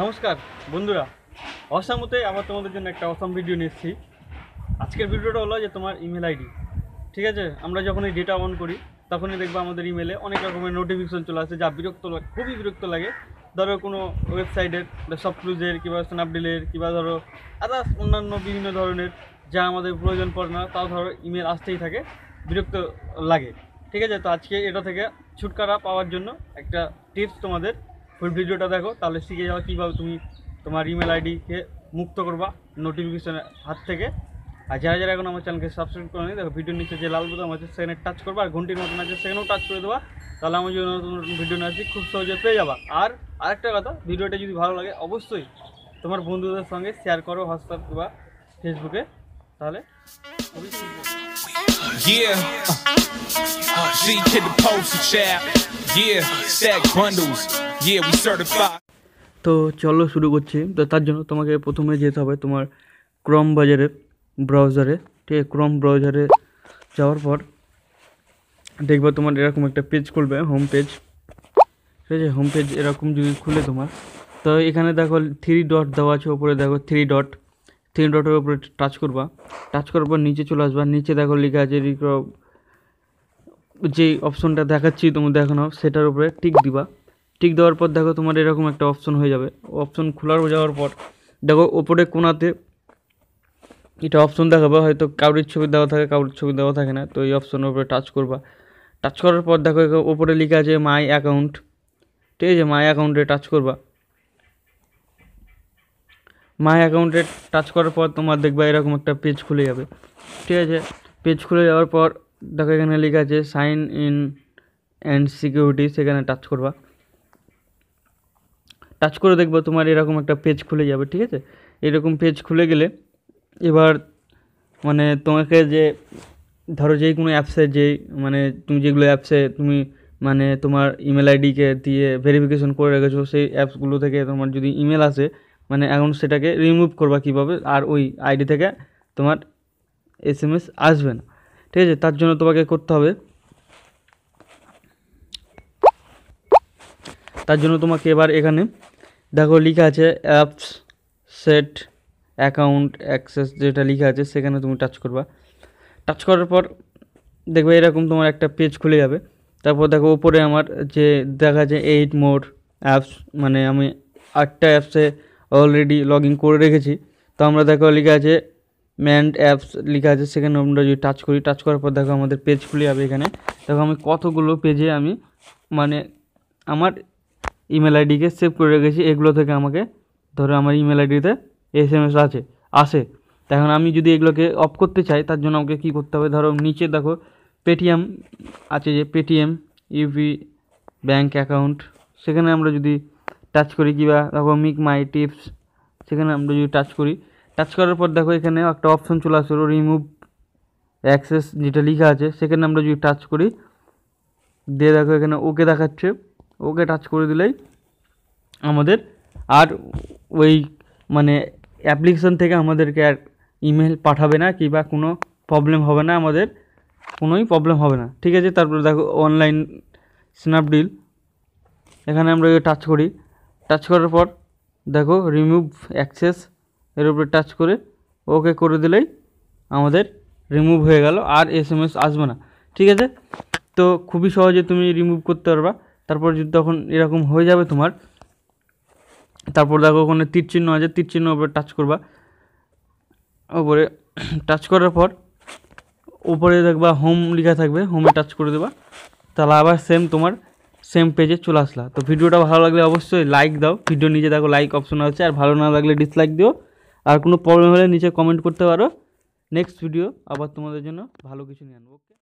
নমস্কার বন্ধুরা অসামতে আবার তোমাদের জন্য একটা অসাম ভিডিও নিচ্ছি আজকের ভিডিওটা হলো যে তোমার ইমেল আইডি ঠিক আছে আমরা যখন এই ডেটা অন করি তখনই দেখবো আমাদের ইমেলে অনেক রকমের নোটিফিকেশন চলে আসে যা বিরক্ত লাগে খুবই বিরক্ত লাগে ধরো কোনো ওয়েবসাইটের সব ক্লুজের কিংবা স্ন্যাপডিলের কিংবা ধরো আদার্স অন্যান্য বিভিন্ন ধরনের যা আমাদের প্রয়োজন পড়ে না তাও ধরো ইমেল আসতেই থাকে বিরক্ত লাগে ঠিক আছে তো আজকে এটা থেকে ছুটকারা পাওয়ার জন্য একটা টিপস তোমাদের ওই ভিডিওটা দেখো তাহলে শিখে যাওয়া কীভাবে তুমি তোমার ইমেল আইডিকে মুক্ত করবা নোটিফিকেশনের হাত থেকে আর যারা যারা এখন আমার চ্যানেলকে সাবস্ক্রাইব করে নিই দেখো ভিডিওর নিচে যে লাল বোতাম আছে সেখানে টাচ করবো আর ঘন্টির মতন আছে সেখানেও টাচ করে দেবা তাহলে আমার জন্য নতুন নতুন ভিডিও নিয়ে আসি খুব সহজে পেয়ে যাবা আর আরেকটা কথা ভিডিওটা যদি ভালো লাগে অবশ্যই তোমার বন্ধুদের সঙ্গে শেয়ার করো হোয়াটসঅ্যাপ বা ফেসবুকে তাহলে খুবই Yeah, uh, uh, G the poster Yeah, stack bundles. তো চলো শুরু করছি তো তার জন্য তোমাকে প্রথমে যেতে হবে তোমার ক্রম বাজারে ব্রাউজারে ঠিক আছে ক্রম ব্রাউজারে যাওয়ার পর দেখবে তোমার এরকম একটা পেজ খুলবে হোম পেজ ঠিক আছে হোম পেজ এরকম যদি খুলে তোমার তো এখানে দেখো থ্রি ডট দেওয়া আছে ওপরে দেখো থ্রি ডট থ্রি ডটের উপরে টাচ করবা টাচ করার পর নিচে চলে আসবা নিচে দেখো লেখা আছে যে অপশনটা দেখাচ্ছি তোমাদের দেখানো সেটার উপরে টিক দিবা টিক দেওয়ার পর দেখো তোমার এরকম একটা অপশন হয়ে যাবে অপশন খোলার যাওয়ার পর দেখো ওপরে কোনাতে এটা অপশন দেখাবে হয়তো কাউরির ছবি দেওয়া থাকে কাউরির ছবি দেওয়া থাকে না তো এই অপশনের উপরে টাচ করবা টাচ করার পর দেখো ওপরে লেখা আছে মাই অ্যাকাউন্ট ঠিক আছে মাই অ্যাকাউন্টে টাচ করবা মাই অ্যাকাউন্টে টাচ করার পর তোমার দেখবা এরকম একটা পেজ খুলে যাবে ঠিক আছে পেজ খুলে যাওয়ার পর দেখো এখানে লেখা আছে সাইন ইন অ্যান্ড সিকিউরিটি সেখানে টাচ করবা টাচ করে দেখবো তোমার এরকম একটা পেজ খুলে যাবে ঠিক আছে এরকম পেজ খুলে গেলে এবার মানে তোমাকে যে ধরো যে কোনো অ্যাপসে যে মানে তুমি যেগুলো অ্যাপসে তুমি মানে তোমার ইমেল আইডিকে দিয়ে ভেরিফিকেশন করে রেখেছো সেই অ্যাপসগুলো থেকে তোমার যদি ইমেল আসে মানে এখন সেটাকে রিমুভ করবা কীভাবে আর ওই আইডি থেকে তোমার এস এম এস আসবে না ঠিক আছে তার জন্য তোমাকে করতে হবে তার জন্য তোমাকে এবার এখানে দেখো লেখা আছে অ্যাপস সেট অ্যাকাউন্ট অ্যাক্সেস যেটা লেখা আছে সেখানে তুমি টাচ করবা টাচ করার পর দেখবে এরকম তোমার একটা পেজ খুলে যাবে তারপর দেখো ওপরে আমার যে দেখা যায় এইট মোড় অ্যাপস মানে আমি আটটা অ্যাপসে অলরেডি লগ ইন করে রেখেছি তো আমরা দেখো লেখা আছে ম্যান্ড অ্যাপস লেখা আছে সেখানে আমরা যদি টাচ করি টাচ করার পর দেখো আমাদের পেজ খুলে যাবে এখানে দেখো আমি কতগুলো পেজে আমি মানে আমার ইমেল আইডিকে সেভ করে রেখেছি এগুলো থেকে আমাকে ধরো আমার ইমেল আইডিতে এস এম এস আছে আসে এখন আমি যদি এগুলোকে অফ করতে চাই তার জন্য আমাকে কি করতে হবে ধরো নিচে দেখো পেটিএম আছে যে পেটিএম ইউপি ব্যাঙ্ক অ্যাকাউন্ট সেখানে আমরা যদি টাচ করি কিবা দেখো মিক মাই টিপস সেখানে আমরা যদি টাচ করি টাচ করার পর দেখো এখানে একটা অপশন চলে আসলো রিমুভ অ্যাক্সেস যেটা লেখা আছে সেখানে আমরা যদি টাচ করি দিয়ে দেখো এখানে ওকে দেখাচ্ছে ওকে টাচ করে দিলেই আমাদের আর ওই মানে অ্যাপ্লিকেশন থেকে আমাদেরকে আর ইমেল পাঠাবে না কিংবা কোনো প্রবলেম হবে না আমাদের কোনোই প্রবলেম হবে না ঠিক আছে তারপরে দেখো অনলাইন স্ন্যাপডিল এখানে আমরা টাচ করি টাচ করার পর দেখো রিমুভ অ্যাক্সেস এর উপরে টাচ করে ওকে করে দিলেই আমাদের রিমুভ হয়ে গেল আর এস এম এস আসবে না ঠিক আছে তো খুবই সহজে তুমি রিমুভ করতে পারবা তারপর যদি তখন এরকম হয়ে যাবে তোমার তারপর দেখো ওখানে তীর চিহ্ন আছে তীর চিহ্ন ওপরে টাচ করবা ওপরে টাচ করার পর উপরে দেখবা হোম লেখা থাকবে হোমে টাচ করে দেবা তাহলে আবার সেম তোমার সেম পেজে চলে আসলা তো ভিডিওটা ভালো লাগলে অবশ্যই লাইক দাও ভিডিও নিচে দেখো লাইক অপশন আছে আর ভালো না লাগলে ডিসলাইক দিও আর কোনো প্রবলেম হলে নিচে কমেন্ট করতে পারো নেক্সট ভিডিও আবার তোমাদের জন্য ভালো কিছু নিয়ে আনবো ওকে